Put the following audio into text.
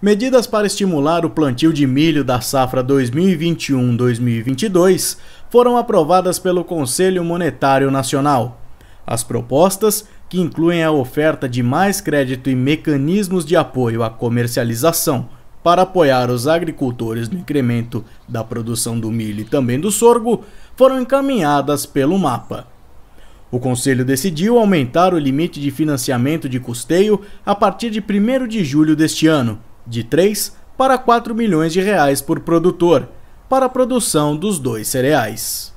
Medidas para estimular o plantio de milho da safra 2021-2022 foram aprovadas pelo Conselho Monetário Nacional. As propostas, que incluem a oferta de mais crédito e mecanismos de apoio à comercialização para apoiar os agricultores no incremento da produção do milho e também do sorgo, foram encaminhadas pelo mapa. O Conselho decidiu aumentar o limite de financiamento de custeio a partir de 1 de julho deste ano de 3 para 4 milhões de reais por produtor, para a produção dos dois cereais.